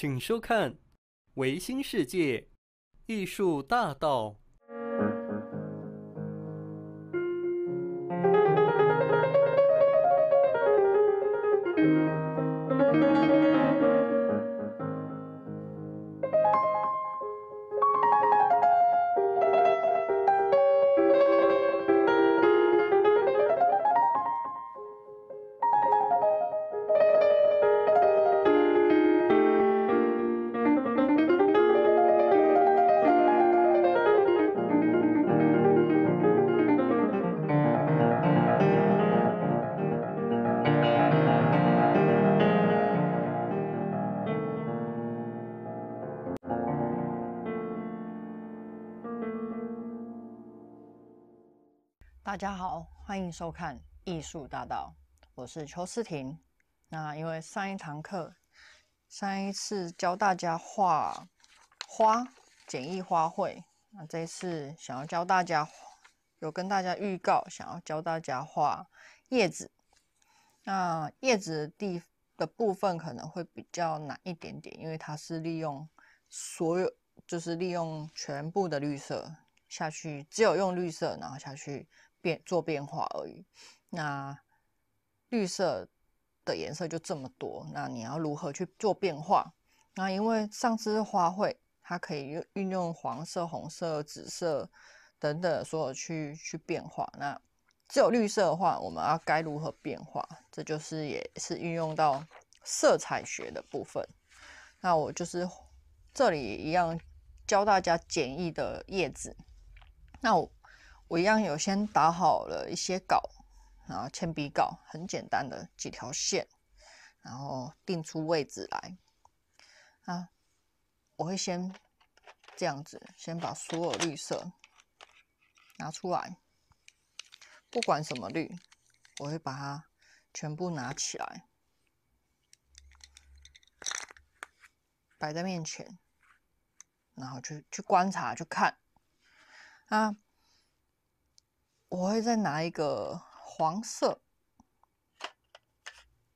请收看《维新世界》艺术大道。大家好，欢迎收看《艺术大道》，我是邱思婷。那因为上一堂课，上一次教大家画花，简易花卉。那这一次想要教大家，有跟大家预告，想要教大家画叶子。那叶子地的部分可能会比较难一点点，因为它是利用所有，就是利用全部的绿色下去，只有用绿色，然后下去。变做变化而已。那绿色的颜色就这么多，那你要如何去做变化？那因为上次花卉它可以运用黄色、红色、紫色等等，所有去去变化。那只有绿色的话，我们要该如何变化？这就是也是运用到色彩学的部分。那我就是这里一样教大家简易的叶子。那我。我一样有先打好了一些稿，然后铅笔稿很简单的几条线，然后定出位置来啊。我会先这样子，先把所有绿色拿出来，不管什么绿，我会把它全部拿起来摆在面前，然后去去观察去看啊。我会再拿一个黄色，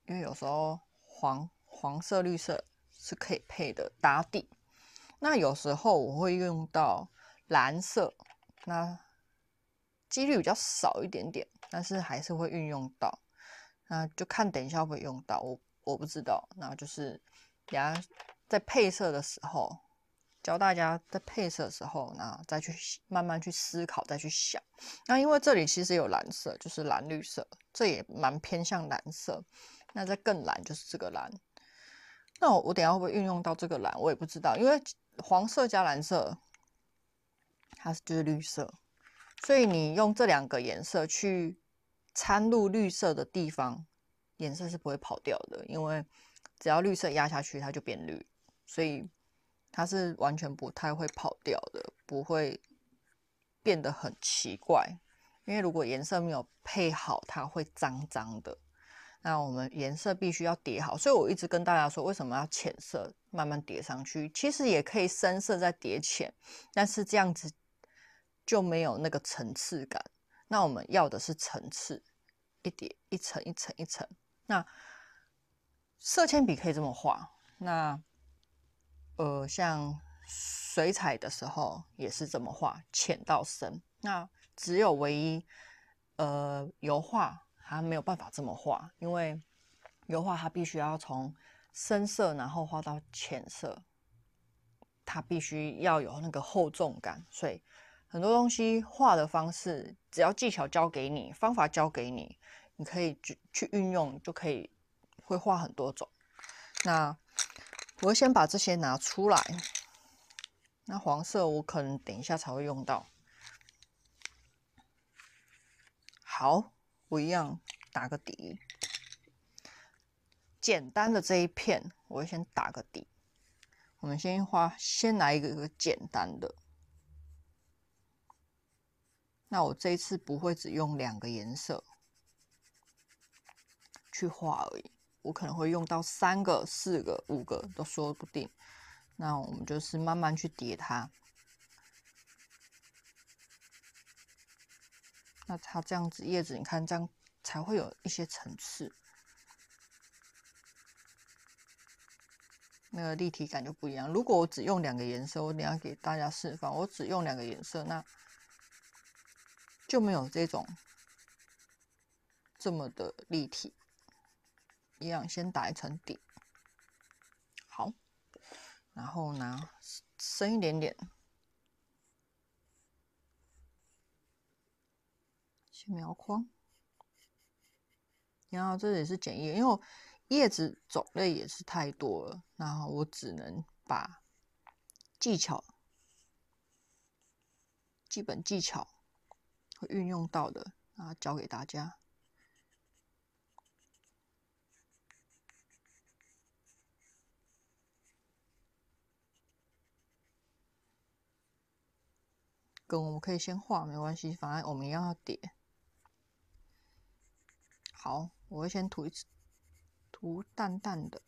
因为有时候黄黄色绿色是可以配的打底。那有时候我会用到蓝色，那几率比较少一点点，但是还是会运用到。那就看等一下会用到我我不知道。那就是下在配色的时候。教大家在配色的时候，呢，再去慢慢去思考，再去想。那因为这里其实有蓝色，就是蓝绿色，这也蛮偏向蓝色。那再更蓝就是这个蓝。那我我等下会不会运用到这个蓝？我也不知道，因为黄色加蓝色，它是就是绿色。所以你用这两个颜色去掺入绿色的地方，颜色是不会跑掉的，因为只要绿色压下去，它就变绿。所以。它是完全不太会跑掉的，不会变得很奇怪。因为如果颜色没有配好，它会脏脏的。那我们颜色必须要叠好，所以我一直跟大家说，为什么要浅色慢慢叠上去？其实也可以深色再叠浅，但是这样子就没有那个层次感。那我们要的是层次，一叠一层一层一层。那色铅笔可以这么画，那。呃，像水彩的时候也是这么画，浅到深。那只有唯一，呃，油画它没有办法这么画，因为油画它必须要从深色然后画到浅色，它必须要有那个厚重感。所以很多东西画的方式，只要技巧教给你，方法教给你，你可以去去运用，就可以会画很多种。那。我先把这些拿出来。那黄色我可能等一下才会用到。好，我一样打个底。简单的这一片，我先打个底。我们先画，先来一个简单的。那我这一次不会只用两个颜色去画而已。我可能会用到三个、四个、五个都说不定。那我们就是慢慢去叠它。那它这样子叶子，你看这样才会有一些层次，那个立体感就不一样。如果我只用两个颜色，我等下给大家示范。我只用两个颜色，那就没有这种这么的立体。一样，先打一层底，好，然后呢，深一点点，先描框。然后这也是剪叶，因为叶子种类也是太多了，然后我只能把技巧、基本技巧会运用到的，然后教给大家。我们可以先画，没关系，反正我们一样要叠。好，我会先涂一涂淡淡的，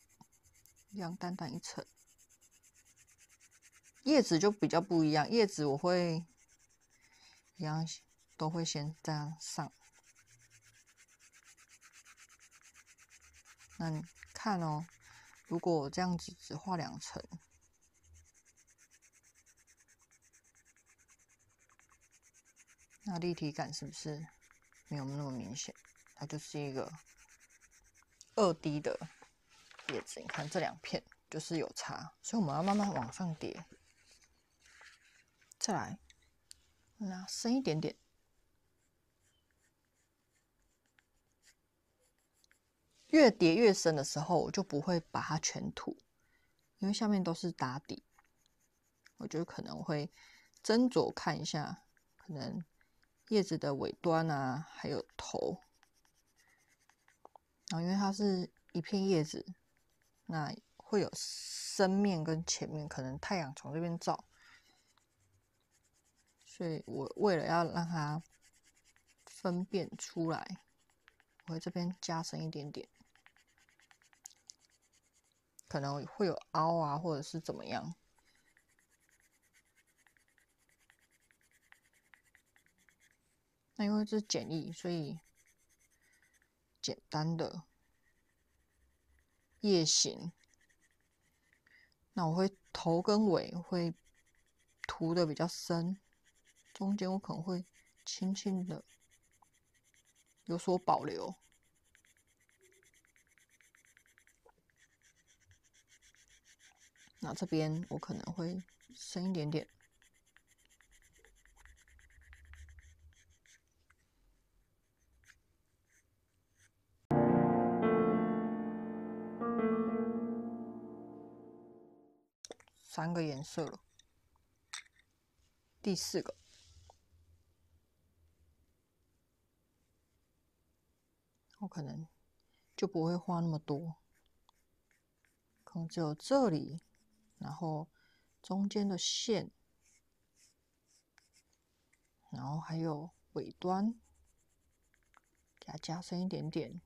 样淡淡一层。叶子就比较不一样，叶子我会一样都会先这样上。那你看哦，如果我这样子只画两层。那立体感是不是没有那么明显？它就是一个二 D 的叶子。你看这两片就是有差，所以我们要慢慢往上叠。再来，那深一点点。越叠越深的时候，我就不会把它全涂，因为下面都是打底，我就可能会斟酌看一下，可能。叶子的尾端啊，还有头，然后因为它是一片叶子，那会有深面跟前面，可能太阳从这边照，所以我为了要让它分辨出来，我这边加深一点点，可能会有凹啊，或者是怎么样。那因为这是简易，所以简单的夜行。那我会头跟尾会涂的比较深，中间我可能会轻轻的有所保留。那这边我可能会深一点点。三个颜色了，第四个，我可能就不会画那么多，可能只有这里，然后中间的线，然后还有尾端，给它加深一点点。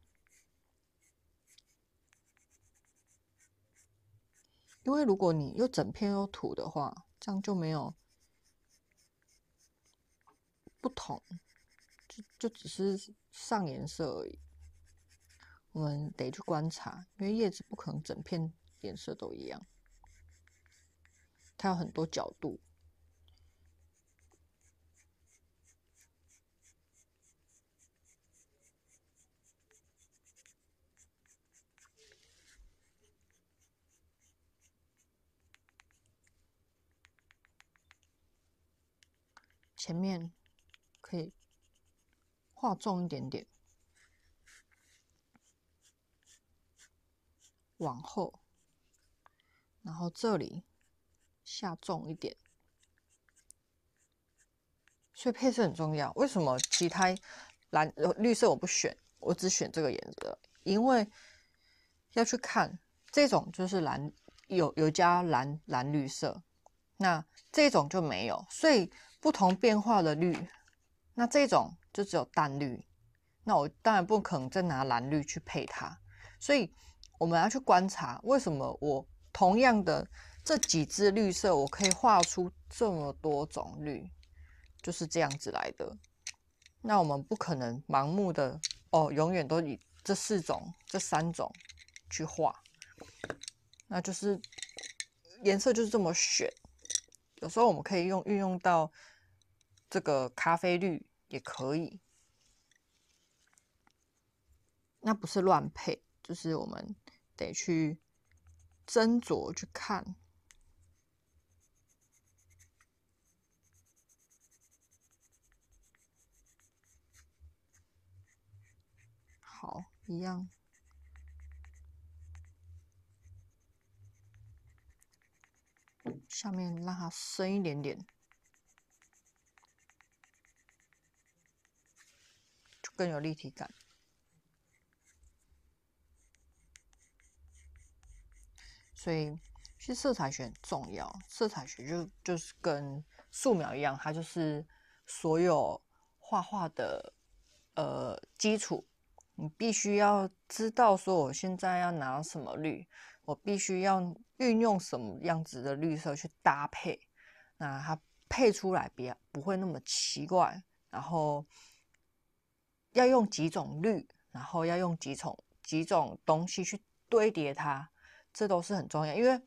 因为如果你又整片又涂的话，这样就没有不同，就就只是上颜色而已。我们得去观察，因为叶子不可能整片颜色都一样，它有很多角度。前面可以画重一点点，往后，然后这里下重一点，所以配色很重要。为什么其他蓝绿色我不选，我只选这个颜色？因为要去看这种，就是蓝有有加蓝蓝绿色，那这种就没有，所以。不同变化的绿，那这种就只有淡绿，那我当然不可能再拿蓝绿去配它，所以我们要去观察为什么我同样的这几只绿色，我可以画出这么多种绿，就是这样子来的。那我们不可能盲目的哦，永远都以这四种、这三种去画，那就是颜色就是这么选。有时候我们可以用运用到。这个咖啡绿也可以，那不是乱配，就是我们得去斟酌去看。好，一样。下面让它深一点点。更有立体感，所以其实色彩学很重要。色彩学就就是跟素描一样，它就是所有画画的呃基础。你必须要知道说，我现在要拿什么绿，我必须要运用什么样子的绿色去搭配，那它配出来别不会那么奇怪，然后。要用几种绿，然后要用几种几种东西去堆叠它，这都是很重要。因为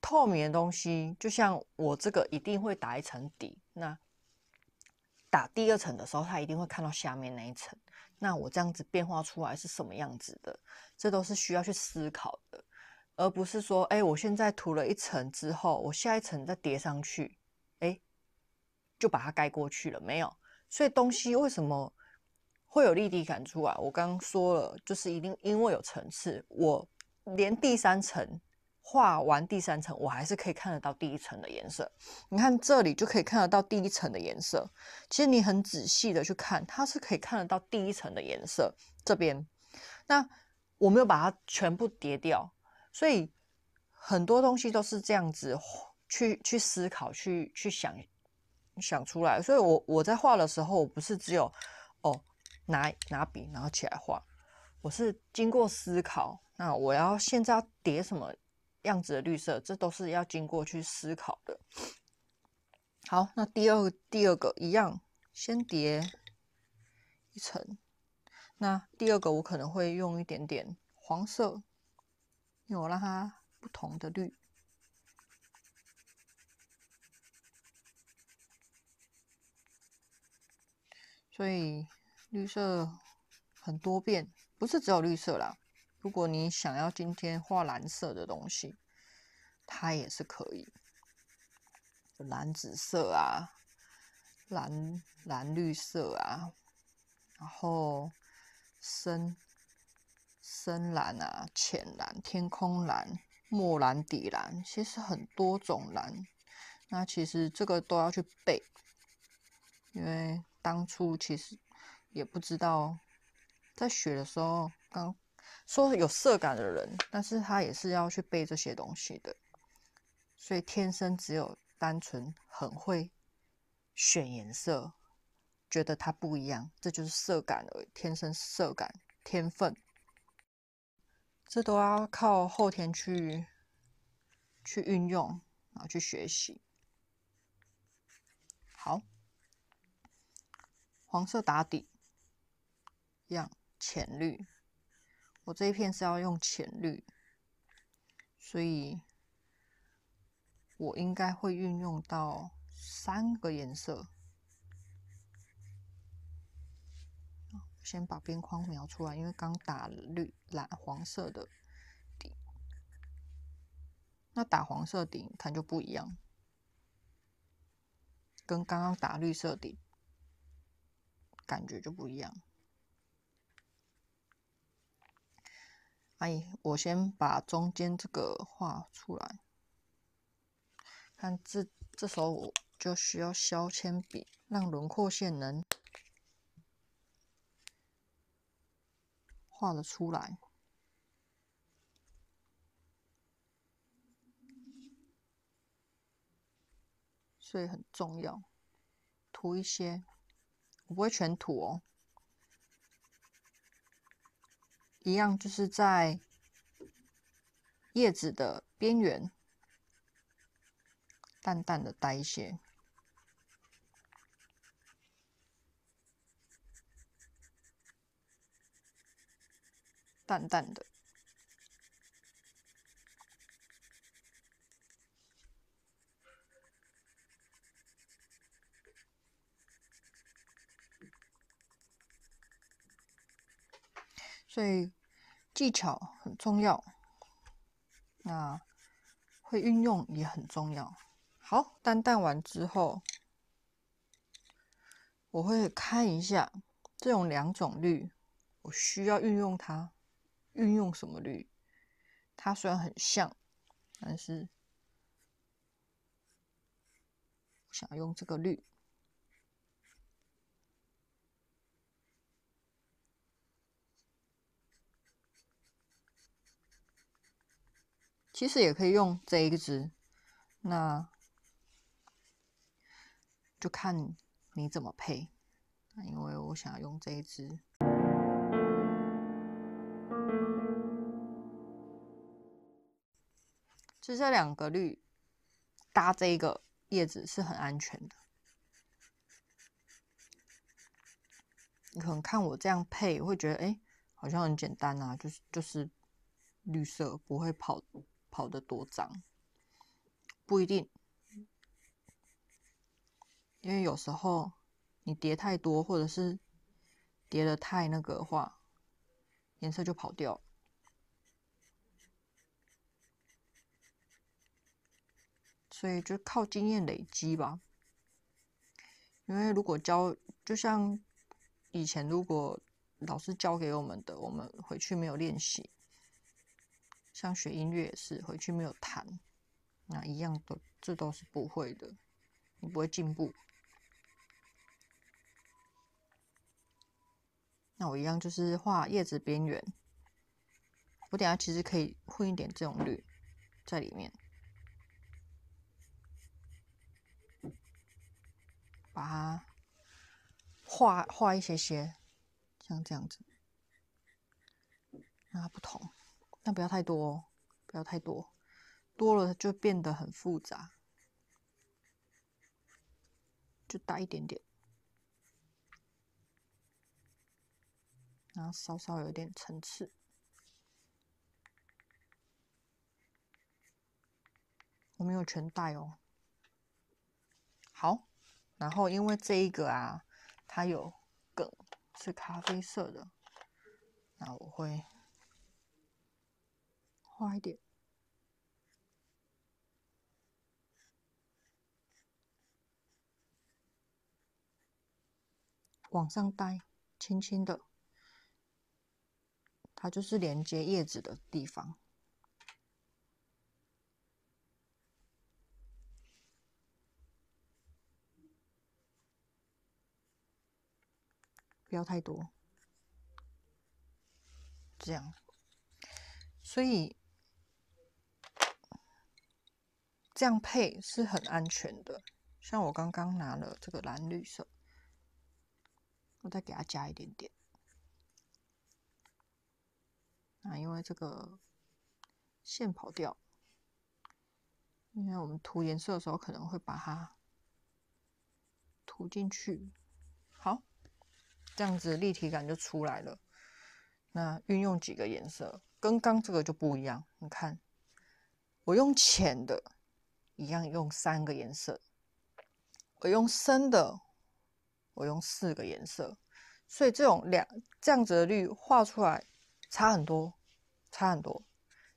透明的东西，就像我这个一定会打一层底，那打第二层的时候，它一定会看到下面那一层。那我这样子变化出来是什么样子的，这都是需要去思考的，而不是说，哎，我现在涂了一层之后，我下一层再叠上去，哎，就把它盖过去了，没有。所以东西为什么？会有立体感出来。我刚刚说了，就是一定因为有层次，我连第三层画完第三层，我还是可以看得到第一层的颜色。你看这里就可以看得到第一层的颜色。其实你很仔细的去看，它是可以看得到第一层的颜色。这边，那我没有把它全部叠掉，所以很多东西都是这样子去去思考、去去想想出来。所以我我在画的时候，我不是只有哦。拿拿笔，然后起来画。我是经过思考，那我要现在要叠什么样子的绿色？这都是要经过去思考的。好，那第二第二个一样，先叠一层。那第二个我可能会用一点点黄色，因为我让它不同的绿，所以。绿色很多变，不是只有绿色啦。如果你想要今天画蓝色的东西，它也是可以。蓝紫色啊，蓝蓝绿色啊，然后深深蓝啊，浅蓝、天空蓝、墨蓝、底蓝，其实很多种蓝。那其实这个都要去背，因为当初其实。也不知道，在学的时候刚说有色感的人，但是他也是要去背这些东西的，所以天生只有单纯很会选颜色，觉得它不一样，这就是色感已，天生色感天分，这都要靠后天去去运用，然后去学习。好，黄色打底。样浅绿，我这一片是要用浅绿，所以我应该会运用到三个颜色。先把边框描出来，因为刚打绿、蓝、黄色的底，那打黄色底看就不一样，跟刚刚打绿色底感觉就不一样。哎，我先把中间这个画出来，看这这时候我就需要削铅笔，让轮廓线能画得出来，所以很重要。涂一些，我不会全涂哦。一样，就是在叶子的边缘，淡淡的带一些，淡淡的，所以。技巧很重要，那会运用也很重要。好，淡淡完之后，我会看一下这种两种绿，我需要运用它，运用什么绿？它虽然很像，但是我想用这个绿。其实也可以用这一支，那就看你怎么配，因为我想要用这一支。就这两个绿搭这个叶子是很安全的。你可能看我这样配会觉得，哎，好像很简单啊，就是就是绿色不会跑。跑的多脏不一定，因为有时候你叠太多，或者是叠的太那个的话，颜色就跑掉。所以就靠经验累积吧。因为如果教，就像以前如果老师教给我们的，我们回去没有练习。像学音乐也是，回去没有弹，那一样的，这都是不会的，你不会进步。那我一样就是画叶子边缘。我等下其实可以混一点这种绿在里面，把它画画一些些，像这样子，让它不同。但不要太多，哦，不要太多，多了就变得很复杂，就大一点点，然后稍稍有点层次。我没有全带哦。好，然后因为这一个啊，它有梗是咖啡色的，那我会。画一点，往上带，轻轻的，它就是连接叶子的地方，不要太多，这样，所以。这样配是很安全的。像我刚刚拿了这个蓝绿色，我再给它加一点点。啊，因为这个线跑掉，因为我们涂颜色的时候可能会把它涂进去。好，这样子立体感就出来了。那运用几个颜色，跟刚这个就不一样。你看，我用浅的。一样用三个颜色，我用深的，我用四个颜色，所以这种两这样子的绿画出来差很多，差很多。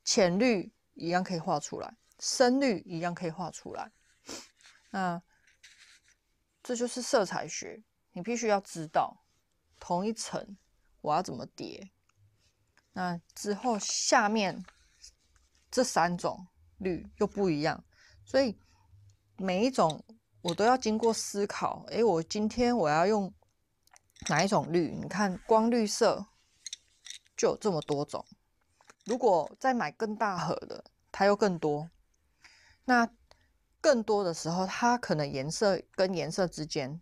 浅绿一样可以画出来，深绿一样可以画出来。那这就是色彩学，你必须要知道同一层我要怎么叠。那之后下面这三种绿又不一样。所以每一种我都要经过思考。诶，我今天我要用哪一种绿？你看，光绿色就有这么多种。如果再买更大盒的，它又更多。那更多的时候，它可能颜色跟颜色之间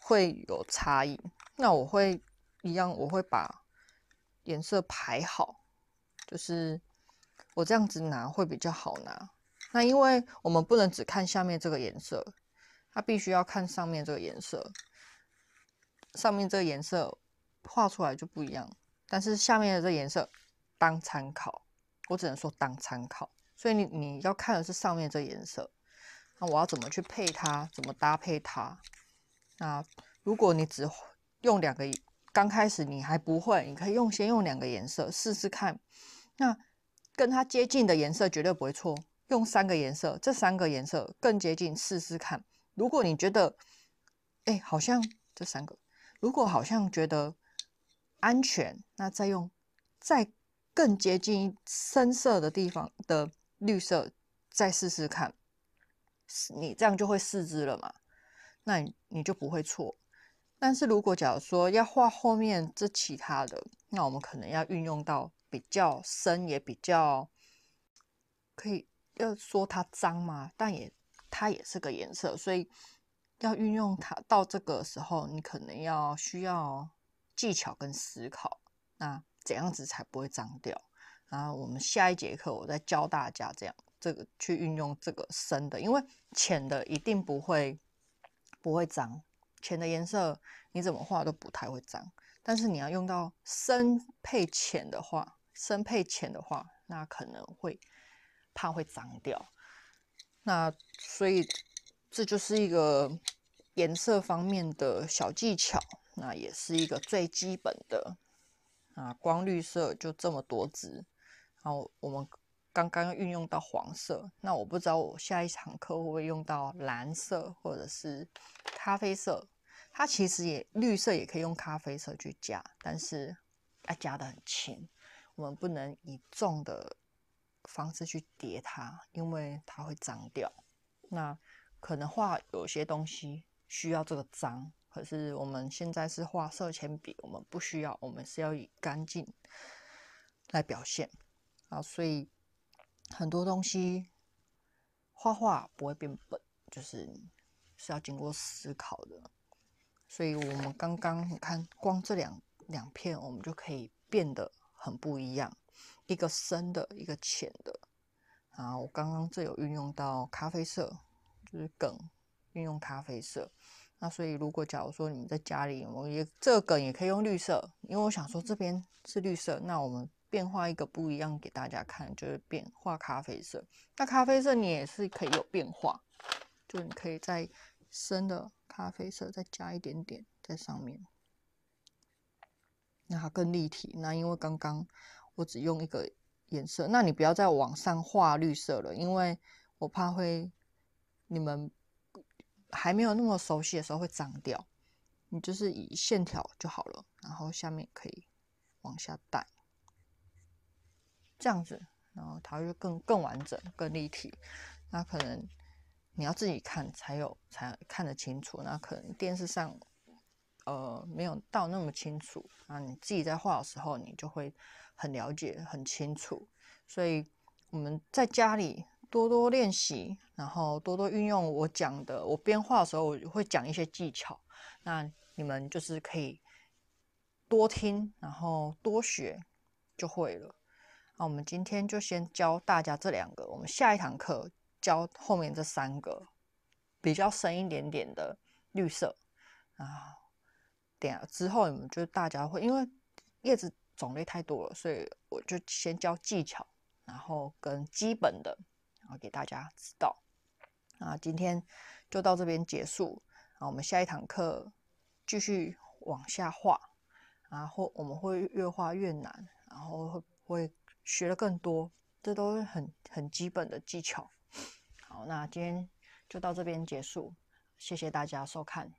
会有差异。那我会一样，我会把颜色排好，就是我这样子拿会比较好拿。那因为我们不能只看下面这个颜色，它必须要看上面这个颜色。上面这个颜色画出来就不一样，但是下面的这颜色当参考，我只能说当参考。所以你你要看的是上面这颜色。那我要怎么去配它？怎么搭配它？那如果你只用两个，刚开始你还不会，你可以用先用两个颜色试试看。那跟它接近的颜色绝对不会错。用三个颜色，这三个颜色更接近，试试看。如果你觉得，哎，好像这三个，如果好像觉得安全，那再用，再更接近深色的地方的绿色，再试试看。你这样就会四肢了嘛？那你你就不会错。但是如果假如说要画后面这其他的，那我们可能要运用到比较深，也比较可以。要说它脏嘛，但也它也是个颜色，所以要运用它到这个时候，你可能要需要技巧跟思考，那怎样子才不会脏掉？然后我们下一节课我再教大家这样这个去运用这个深的，因为浅的一定不会不会脏，浅的颜色你怎么画都不太会脏，但是你要用到深配浅的话，深配浅的话，那可能会。怕会脏掉，那所以这就是一个颜色方面的小技巧，那也是一个最基本的啊。光绿色就这么多支，然后我们刚刚运用到黄色，那我不知道我下一堂课会不会用到蓝色或者是咖啡色？它其实也绿色也可以用咖啡色去加，但是要加的很轻，我们不能以重的。方式去叠它，因为它会脏掉。那可能画有些东西需要这个脏，可是我们现在是画色铅笔，我们不需要，我们是要以干净来表现啊。所以很多东西画画不会变笨，就是是要经过思考的。所以我们刚刚你看，光这两两片，我们就可以变得很不一样。一个深的，一个浅的。啊，我刚刚这有运用到咖啡色，就是梗，运用咖啡色。那所以，如果假如说你在家里，我也这个梗也可以用绿色，因为我想说这边是绿色，那我们变化一个不一样给大家看，就是变化咖啡色。那咖啡色你也是可以有变化，就你可以再深的咖啡色再加一点点在上面，那它更立体。那因为刚刚。我只用一个颜色，那你不要再往上画绿色了，因为我怕会你们还没有那么熟悉的时候会脏掉。你就是以线条就好了，然后下面可以往下带，这样子，然后它就更更完整、更立体。那可能你要自己看才有才看得清楚，那可能电视上呃没有到那么清楚，那你自己在画的时候你就会。很了解，很清楚，所以我们在家里多多练习，然后多多运用我讲的，我编画的时候我会讲一些技巧，那你们就是可以多听，然后多学就会了。那我们今天就先教大家这两个，我们下一堂课教后面这三个比较深一点点的绿色啊。点之后，你们就大家会因为叶子。种类太多了，所以我就先教技巧，然后跟基本的，然后给大家指导。啊，今天就到这边结束。啊，我们下一堂课继续往下画，然后我们会越画越难，然后会会学的更多。这都是很很基本的技巧。好，那今天就到这边结束，谢谢大家收看。